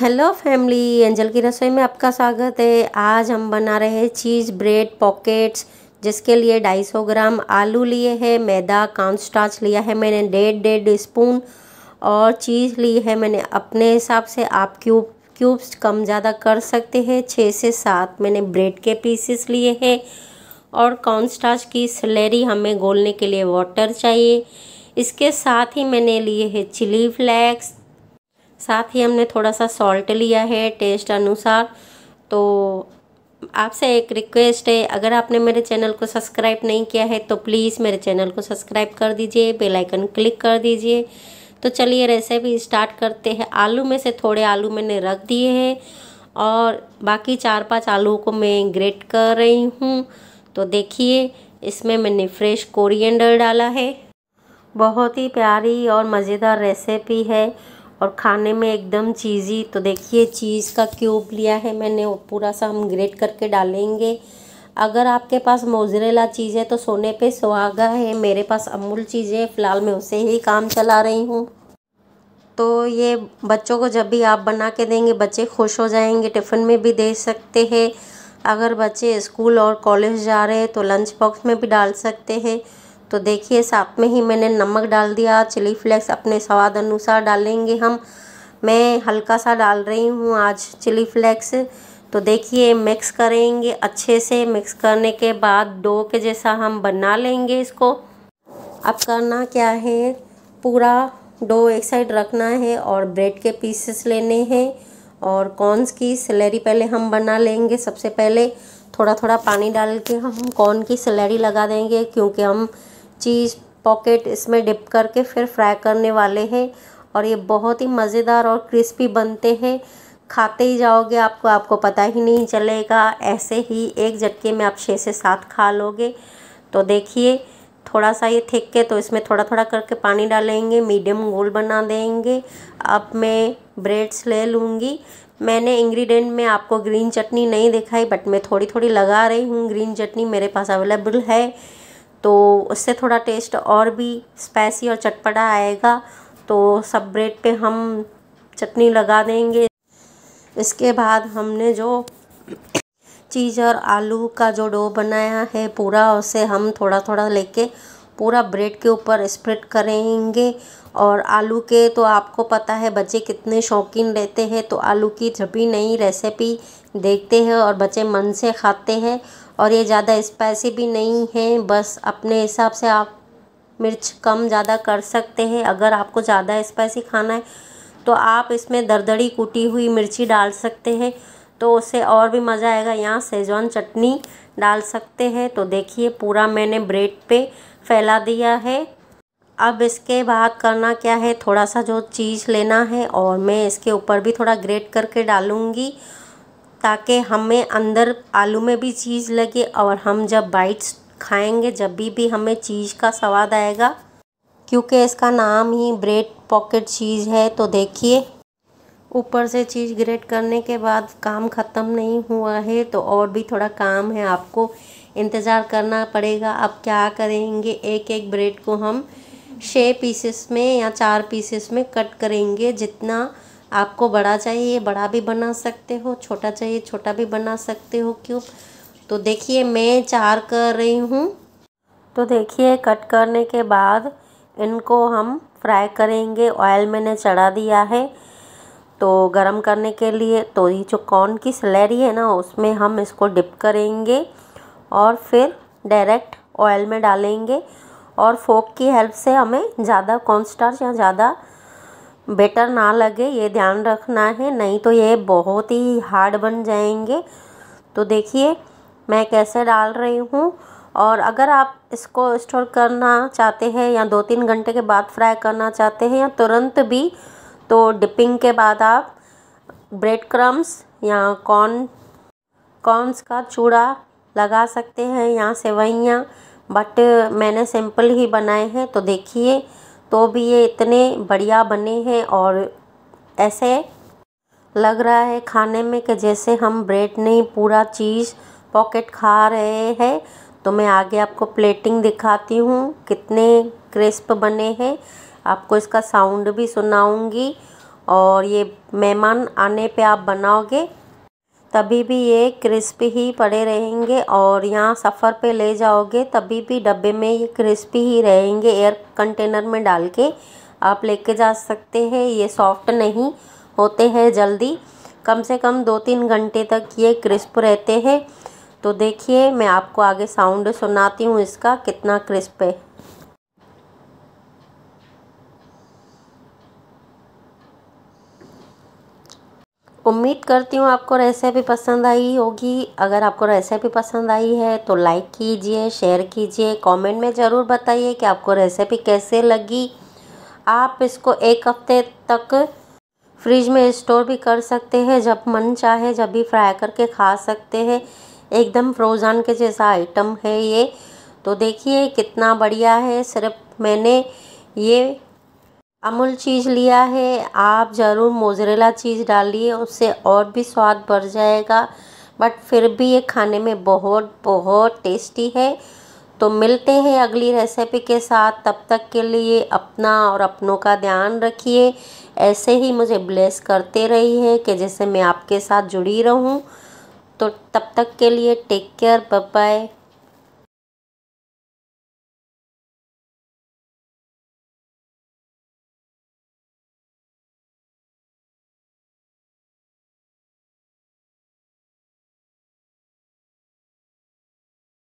hello family angel की रसोई में आपका स्वागत है आज हम बना रहे हैं चीज़ ब्रेड पॉकेट्स जिसके लिए 250 ग्राम आलू लिए हैं मैदा काउंस्टाच लिया है मैंने डेढ़ डेढ़ स्पून और चीज़ ली है मैंने अपने हिसाब से आप क्यूब क्यूब्स कम ज़्यादा कर सकते हैं छः से सात मैंने ब्रेड के पीसेस लिए हैं और कॉन्स्टाच की सलेरी हमें गोलने के लिए वाटर चाहिए इसके साथ ही मैंने लिए है चिली फ्लैक्स साथ ही हमने थोड़ा सा सॉल्ट लिया है टेस्ट अनुसार तो आपसे एक रिक्वेस्ट है अगर आपने मेरे चैनल को सब्सक्राइब नहीं किया है तो प्लीज़ मेरे चैनल को सब्सक्राइब कर दीजिए बेल आइकन क्लिक कर दीजिए तो चलिए रेसिपी स्टार्ट करते हैं आलू में से थोड़े आलू मैंने रख दिए हैं और बाकी चार पांच आलू को मैं ग्रेट कर रही हूँ तो देखिए इसमें मैंने फ्रेश कोरिएंडर डाला है बहुत ही प्यारी और मज़ेदार रेसिपी है और खाने में एकदम चीज़ी तो देखिए चीज़ का क्यूब लिया है मैंने वो पूरा सा हम ग्रेट करके डालेंगे अगर आपके पास मोजरेला चीज़ है तो सोने पे सुहागा है मेरे पास अमूल चीज़ें है फ़िलहाल मैं उसे ही काम चला रही हूँ तो ये बच्चों को जब भी आप बना के देंगे बच्चे खुश हो जाएंगे टिफ़िन में भी दे सकते हैं अगर बच्चे स्कूल और कॉलेज जा रहे हैं तो लंच बॉक्स में भी डाल सकते हैं तो देखिए साथ में ही मैंने नमक डाल दिया चिली फ्लेक्स अपने स्वाद अनुसार डालेंगे हम मैं हल्का सा डाल रही हूँ आज चिली फ्लेक्स तो देखिए मिक्स करेंगे अच्छे से मिक्स करने के बाद डो के जैसा हम बना लेंगे इसको अब करना क्या है पूरा डो एक साइड रखना है और ब्रेड के पीसेस लेने हैं और कॉर्नस की सलेरी पहले हम बना लेंगे सबसे पहले थोड़ा थोड़ा पानी डाल के हम कॉर्न की सैलरी लगा देंगे क्योंकि हम चीज़ पॉकेट इसमें डिप करके फिर फ्राई करने वाले हैं और ये बहुत ही मज़ेदार और क्रिस्पी बनते हैं खाते ही जाओगे आपको आपको पता ही नहीं चलेगा ऐसे ही एक झटके में आप छः से सात खा लोगे तो देखिए थोड़ा सा ये थिक के तो इसमें थोड़ा थोड़ा करके पानी डालेंगे मीडियम गोल बना देंगे अब मैं ब्रेड्स ले लूँगी मैंने इंग्रेडिएंट में आपको ग्रीन चटनी नहीं दिखाई बट मैं थोड़ी थोड़ी लगा रही हूँ ग्रीन चटनी मेरे पास अवेलेबल है तो उससे थोड़ा टेस्ट और भी स्पाइसी और चटपटा आएगा तो सब ब्रेड पे हम चटनी लगा देंगे इसके बाद हमने जो चीज़ और आलू का जो डो बनाया है पूरा उसे हम थोड़ा थोड़ा लेके पूरा ब्रेड के ऊपर स्प्रेड करेंगे और आलू के तो आपको पता है बच्चे कितने शौकीन रहते हैं तो आलू की जब भी नई रेसिपी देखते हैं और बच्चे मन से खाते हैं और ये ज़्यादा स्पाइसी भी नहीं है बस अपने हिसाब से आप मिर्च कम ज़्यादा कर सकते हैं अगर आपको ज़्यादा स्पाइसी खाना है तो आप इसमें दरदड़ी कूटी हुई मिर्ची डाल सकते हैं तो उससे और भी मज़ा आएगा यहाँ सेजवान चटनी डाल सकते हैं तो देखिए पूरा मैंने ब्रेड पे फैला दिया है अब इसके बाद करना क्या है थोड़ा सा जो चीज़ लेना है और मैं इसके ऊपर भी थोड़ा ग्रेट करके डालूँगी ताकि हमें अंदर आलू में भी चीज़ लगे और हम जब बाइट्स खाएंगे जब भी भी हमें चीज़ का स्वाद आएगा क्योंकि इसका नाम ही ब्रेड पॉकेट चीज़ है तो देखिए ऊपर से चीज़ ग्रेट करने के बाद काम ख़त्म नहीं हुआ है तो और भी थोड़ा काम है आपको इंतज़ार करना पड़ेगा अब क्या करेंगे एक एक ब्रेड को हम छः पीसेस में या चार पीसेस में कट करेंगे जितना आपको बड़ा चाहिए बड़ा भी बना सकते हो छोटा चाहिए छोटा भी बना सकते हो क्यों तो देखिए मैं चार कर रही हूँ तो देखिए कट करने के बाद इनको हम फ्राई करेंगे ऑयल मैंने चढ़ा दिया है तो गरम करने के लिए तो ये जो कॉर्न की सलेरी है ना उसमें हम इसको डिप करेंगे और फिर डायरेक्ट ऑयल में डालेंगे और फोक की हेल्प से हमें ज़्यादा कॉन्स्टार्च या ज़्यादा बेटर ना लगे ये ध्यान रखना है नहीं तो ये बहुत ही हार्ड बन जाएंगे तो देखिए मैं कैसे डाल रही हूँ और अगर आप इसको स्टोर करना चाहते हैं या दो तीन घंटे के बाद फ्राई करना चाहते हैं या तुरंत भी तो डिपिंग के बाद आप ब्रेड क्रम्स या कॉर्न कॉर्नस का चूड़ा लगा सकते हैं यहाँ सेवैयाँ बट मैंने सिंपल ही बनाए हैं तो देखिए तो भी ये इतने बढ़िया बने हैं और ऐसे लग रहा है खाने में कि जैसे हम ब्रेड नहीं पूरा चीज़ पॉकेट खा रहे हैं तो मैं आगे आपको प्लेटिंग दिखाती हूँ कितने क्रिस्प बने हैं आपको इसका साउंड भी सुनाऊँगी और ये मेहमान आने पे आप बनाओगे तभी भी ये क्रिस्पी ही पड़े रहेंगे और यहाँ सफ़र पे ले जाओगे तभी भी डब्बे में ये क्रिस्पी ही रहेंगे एयर कंटेनर में डाल के आप लेके जा सकते हैं ये सॉफ्ट नहीं होते हैं जल्दी कम से कम दो तीन घंटे तक ये क्रिस्प रहते हैं तो देखिए मैं आपको आगे साउंड सुनाती हूँ इसका कितना क्रिस्प है उम्मीद करती हूँ आपको रेसिपी पसंद आई होगी अगर आपको रेसिपी पसंद आई है तो लाइक कीजिए शेयर कीजिए कमेंट में ज़रूर बताइए कि आपको रेसिपी कैसे लगी आप इसको एक हफ्ते तक फ्रिज में स्टोर भी कर सकते हैं जब मन चाहे जब भी फ्राई करके खा सकते हैं एकदम फ्रोज़न के जैसा आइटम है ये तो देखिए कितना बढ़िया है सिर्फ मैंने ये अमूल चीज़ लिया है आप ज़रूर मोज़रेला चीज़ डालिए उससे और भी स्वाद बढ़ जाएगा बट फिर भी ये खाने में बहुत बहुत टेस्टी है तो मिलते हैं अगली रेसिपी के साथ तब तक के लिए अपना और अपनों का ध्यान रखिए ऐसे ही मुझे ब्लेस करते रही है कि जैसे मैं आपके साथ जुड़ी रहूं तो तब तक के लिए टेक केयर बाय